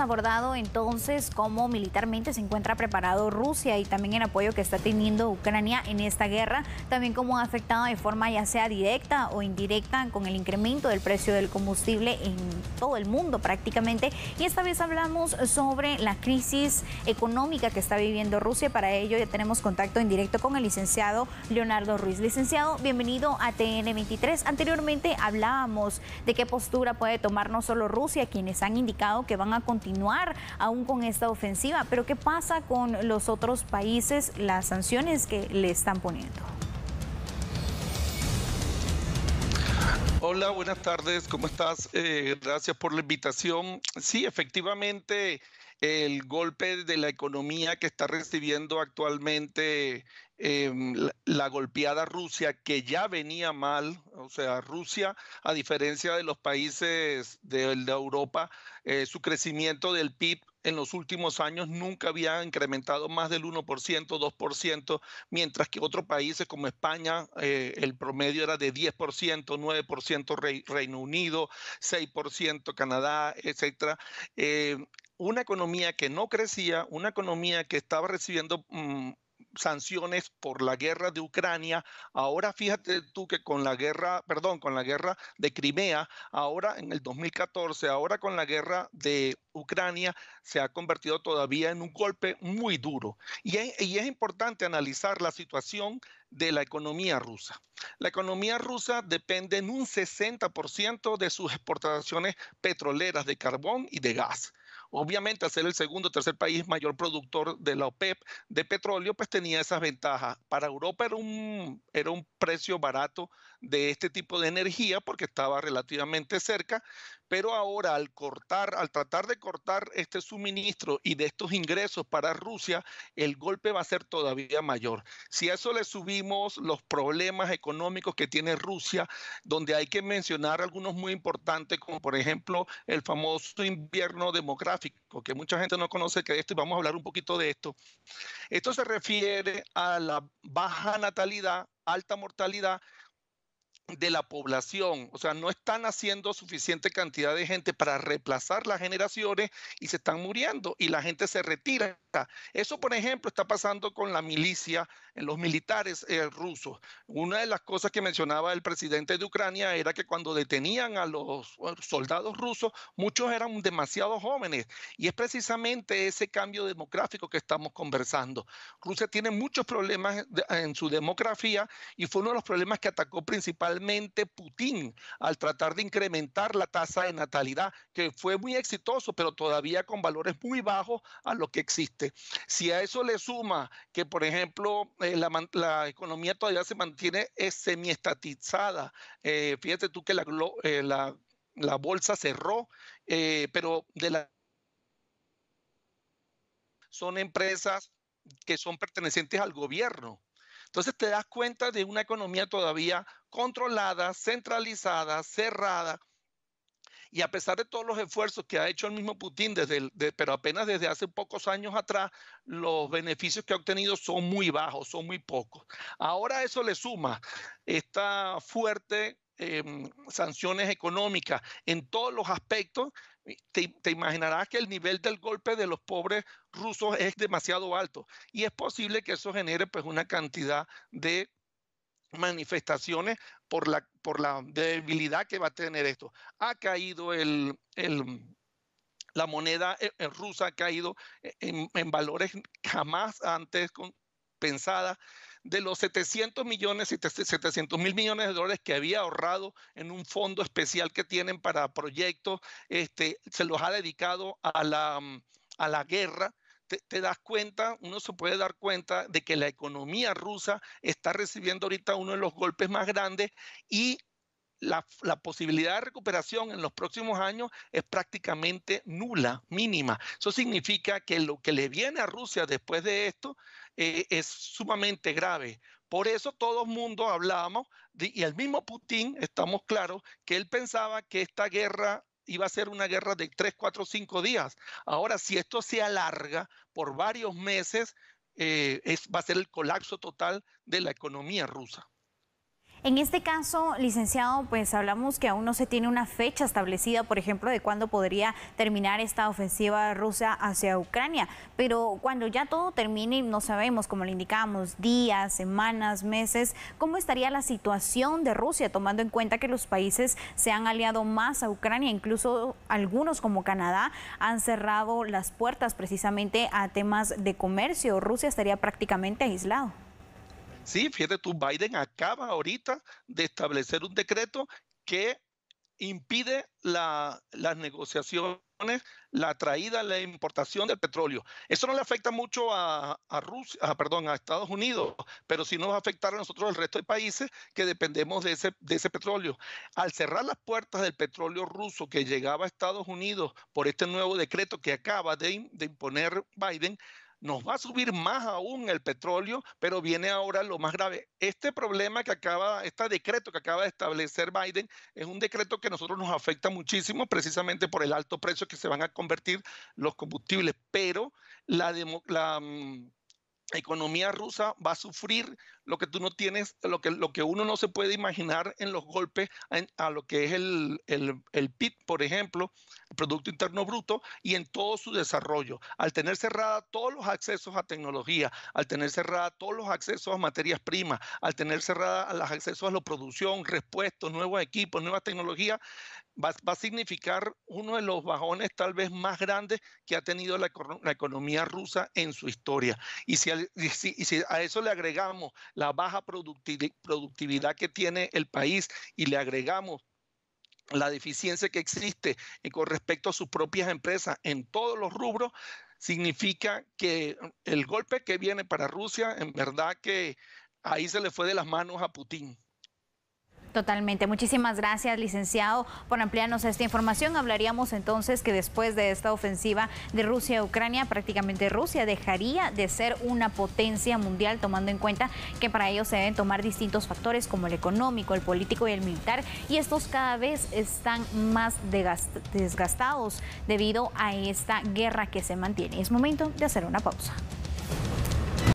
abordado entonces cómo militarmente se encuentra preparado Rusia y también el apoyo que está teniendo Ucrania en esta guerra, también cómo ha afectado de forma ya sea directa o indirecta con el incremento del precio del combustible en todo el mundo prácticamente. Y esta vez hablamos sobre la crisis económica que está viviendo Rusia. Para ello ya tenemos contacto en directo con el licenciado Leonardo Ruiz. Licenciado, bienvenido a TN23. Anteriormente hablábamos de qué postura puede tomar no solo Rusia, quienes han indicado que van a continuar aún con esta ofensiva. Pero ¿qué pasa con los otros países, las sanciones que le están poniendo? Hola, buenas tardes, ¿cómo estás? Eh, gracias por la invitación. Sí, efectivamente, el golpe de la economía que está recibiendo actualmente Em, la, golpeada Rusia, que ya venía mal, o sea, Rusia, a diferencia de los países de, Europa, eh, su crecimiento del PIB en los últimos años nunca había incrementado más del 1%, 2%, mientras que otros países como España, eh, el promedio era de 10%, 9% Reino Unido, 6% Canadá, etc. Eh, una economía que no crecía, una economía que estaba recibiendo mm, sanciones por la guerra de Ucrania. Ahora fíjate tú que con la guerra, perdón, con la guerra de Crimea, ahora en el 2014, ahora con la guerra de Ucrania, se ha convertido todavía en un golpe muy duro. Y es, importante analizar la situación de la economía rusa. La economía rusa depende en un 60% de sus exportaciones petroleras de carbón y de gas. Obviamente, al ser el segundo o tercer país mayor productor de la OPEP e de petróleo, pues tenía esas ventajas. Para Europa era un, era un precio barato de este tipo de energía porque estaba relativamente cerca, pero ahora al cortar, al tratar de cortar este suministro y de estos ingresos para Rusia, el golpe va a ser todavía mayor. Si a eso le subimos los problemas económicos que tiene Rusia, donde hay que mencionar algunos muy importantes, como por ejemplo el famoso invierno demográfico, que mucha gente no conoce que esto, y vamos a hablar un poquito de esto. Esto se refiere a la baja natalidad, alta mortalidad de la población, o sea, no están haciendo suficiente cantidad de gente para reemplazar las generaciones y se están muriendo y la gente se retira. Eso, por ejemplo, está pasando con la milicia, en los militares eh, rusos. Una de las cosas que mencionaba el presidente de Ucrania era que cuando detenían a los eh, soldados rusos, muchos eran demasiado jóvenes y es precisamente ese cambio demográfico que estamos conversando. Rusia tiene muchos problemas en su demografía y fue uno de los problemas que atacó principalmente Putin, al tratar de incrementar la tasa de natalidad, que fue muy exitoso, pero todavía con valores muy bajos a lo que existe. Si a eso le suma que, por ejemplo, eh, la, economía todavía se mantiene eh, semiestatizada, eh, fíjate tú que la, la bolsa cerró, pero de la son empresas que son pertenecientes al gobierno. Entonces te das cuenta de una economía todavía controlada, centralizada, cerrada. Y a pesar de todos los esfuerzos que ha hecho el mismo Putin, desde pero apenas desde hace pocos años atrás, los beneficios que ha obtenido son muy bajos, son muy pocos. Ahora eso le suma esta fuerte em, sanciones económicas en todos los aspectos, te, te, imaginarás que el nivel del golpe de los pobres rusos es demasiado alto y es posible que eso genere pues una cantidad de manifestaciones por la, por la debilidad que va a tener esto. Ha caído el, la moneda eh, eh, rusa, ha caído eh, en, valores jamás antes de los 700 millones, 700 mil millones de dólares que había ahorrado en un fondo especial que tienen para proyectos, este, se los ha dedicado a la, a la guerra te, das cuenta, uno se puede dar cuenta de que la economía rusa está recibiendo ahorita uno de los golpes más grandes y la, posibilidad de recuperación en los próximos años es prácticamente nula, mínima. Eso significa que lo que le viene a Rusia después de esto eh, es sumamente grave. Por eso todo el mundo hablábamos, y el mismo Putin, estamos claros, que él pensaba que esta guerra iba a ser una guerra de tres, cuatro, cinco días. Ahora, si esto se alarga por varios meses, eh, es, va a ser el colapso total de la economía rusa. En este caso, licenciado, pues hablamos que aún no se tiene una fecha establecida, por ejemplo, de cuándo podría terminar esta ofensiva rusa hacia Ucrania, pero cuando ya todo termine, no sabemos, como le indicamos, días, semanas, meses, ¿cómo estaría la situación de Rusia, tomando en cuenta que los países se han aliado más a Ucrania, incluso algunos como Canadá han cerrado las puertas precisamente a temas de comercio? Rusia estaría prácticamente aislado. Sí, fíjate tú, Biden acaba ahorita de establecer un decreto que impide las negociaciones, la traída, la importación del petróleo. Eso no le afecta mucho a, Rusia, a Estados Unidos, pero sí nos va a afectar a nosotros al resto de países que dependemos de ese, petróleo. Al cerrar las puertas del petróleo ruso que llegaba a Estados Unidos por este nuevo decreto que acaba de imponer Biden, nos va a subir más aún el petróleo, pero viene ahora lo más grave. Este problema que acaba, este decreto que acaba de establecer Biden es un decreto que a nosotros nos afecta muchísimo precisamente por el alto precio que se van a convertir los combustibles, pero la... la mm, economía rusa va a sufrir lo que tú no tienes, lo que, lo que uno no se puede imaginar en los golpes a, lo que es el, el, PIB, por ejemplo, el Producto Interno Bruto, y en todo su desarrollo. Al tener cerrada todos los accesos a tecnología, al tener cerrada todos los accesos a materias primas, al tener cerrada los accesos a la producción, respuestos, nuevos equipos, nuevas tecnologías, va, a significar uno de los bajones tal vez más grandes que ha tenido la, economía rusa en su historia. Y si, a eso le agregamos la baja productividad que tiene el país y le agregamos la deficiencia que existe eh, con respecto a sus propias empresas en todos los rubros, significa que el golpe que viene para Rusia, en verdad que ahí se le fue de las manos a Putin. Totalmente. Muchísimas gracias, licenciado, por ampliarnos esta información. Hablaríamos entonces que después de esta ofensiva de Rusia a Ucrania, prácticamente Rusia dejaría de ser una potencia mundial, tomando en cuenta que para ello se deben tomar distintos factores como el económico, el político y el militar, y estos cada vez están más desgastados debido a esta guerra que se mantiene. Es momento de hacer una pausa.